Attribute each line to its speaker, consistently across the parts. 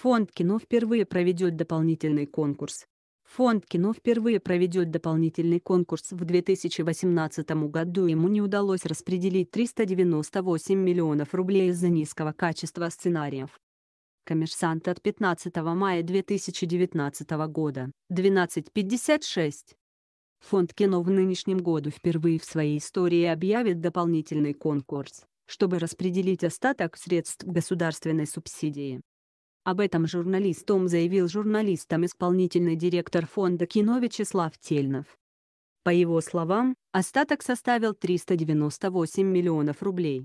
Speaker 1: Фонд кино впервые проведет дополнительный конкурс. Фонд кино впервые проведет дополнительный конкурс в 2018 году. Ему не удалось распределить 398 миллионов рублей из-за низкого качества сценариев. Коммерсант от 15 мая 2019 года, 12.56. Фонд кино в нынешнем году впервые в своей истории объявит дополнительный конкурс, чтобы распределить остаток средств государственной субсидии. Об этом журналистом заявил журналистам исполнительный директор фонда кино Вячеслав Тельнов. По его словам, остаток составил 398 миллионов рублей.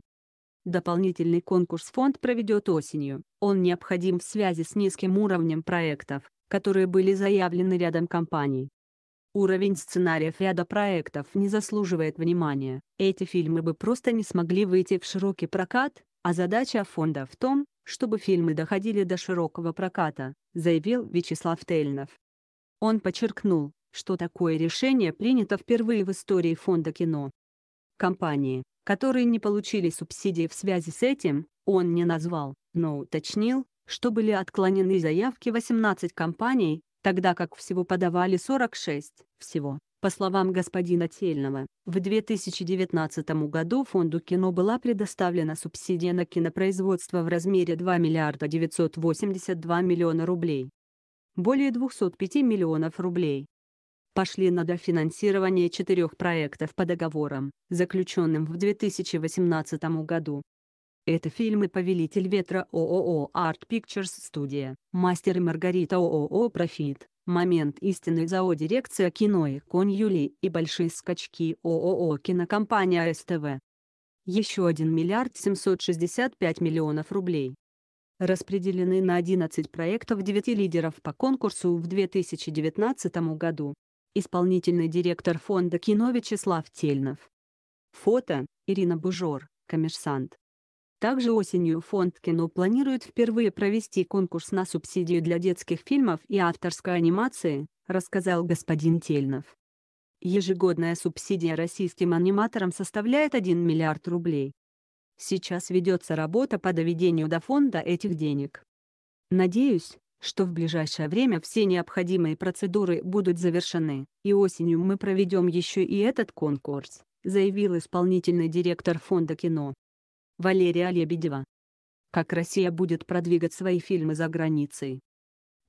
Speaker 1: Дополнительный конкурс фонд проведет осенью. Он необходим в связи с низким уровнем проектов, которые были заявлены рядом компаний. Уровень сценариев ряда проектов не заслуживает внимания. Эти фильмы бы просто не смогли выйти в широкий прокат, а задача фонда в том, чтобы фильмы доходили до широкого проката, заявил Вячеслав Тельнов. Он подчеркнул, что такое решение принято впервые в истории фонда кино. Компании, которые не получили субсидии в связи с этим, он не назвал, но уточнил, что были отклонены заявки 18 компаний, тогда как всего подавали 46 всего. По словам господина Тельного, в 2019 году Фонду кино была предоставлена субсидия на кинопроизводство в размере 2 миллиарда 982 миллиона рублей. Более 205 миллионов рублей пошли на дофинансирование четырех проектов по договорам, заключенным в 2018 году. Это фильмы «Повелитель ветра» ООО Арт Пикчерс Студия, «Мастер и Маргарита» ООО «Профит», Момент истины зоодирекция кино и Конь Юли и большие скачки ООО «Кинокомпания СТВ». Еще 1 миллиард 765 миллионов рублей. Распределены на 11 проектов 9 лидеров по конкурсу в 2019 году. Исполнительный директор фонда кино Вячеслав Тельнов. Фото – Ирина Бужор, коммерсант. Также осенью фонд кино планирует впервые провести конкурс на субсидию для детских фильмов и авторской анимации, рассказал господин Тельнов. Ежегодная субсидия российским аниматорам составляет 1 миллиард рублей. Сейчас ведется работа по доведению до фонда этих денег. Надеюсь, что в ближайшее время все необходимые процедуры будут завершены, и осенью мы проведем еще и этот конкурс, заявил исполнительный директор фонда кино. Валерия Лебедева. Как Россия будет продвигать свои фильмы за границей.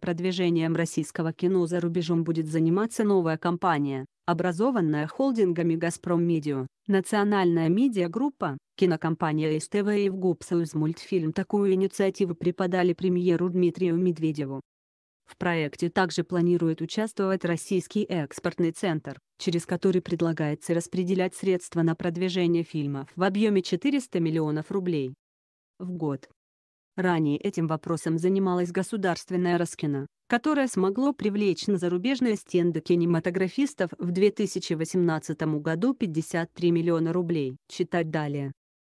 Speaker 1: Продвижением российского кино за рубежом будет заниматься новая компания, образованная холдингами «Газпром Медиа», национальная медиагруппа, кинокомпания СТВ и в ГУПСУЗ мультфильм такую инициативу преподали премьеру Дмитрию Медведеву. В проекте также планирует участвовать Российский экспортный центр, через который предлагается распределять средства на продвижение фильмов в объеме 400 миллионов рублей в год. Ранее этим вопросом занималась государственная Роскина, которое смогло привлечь на зарубежные стенды кинематографистов в 2018 году 53 миллиона рублей. Читать далее.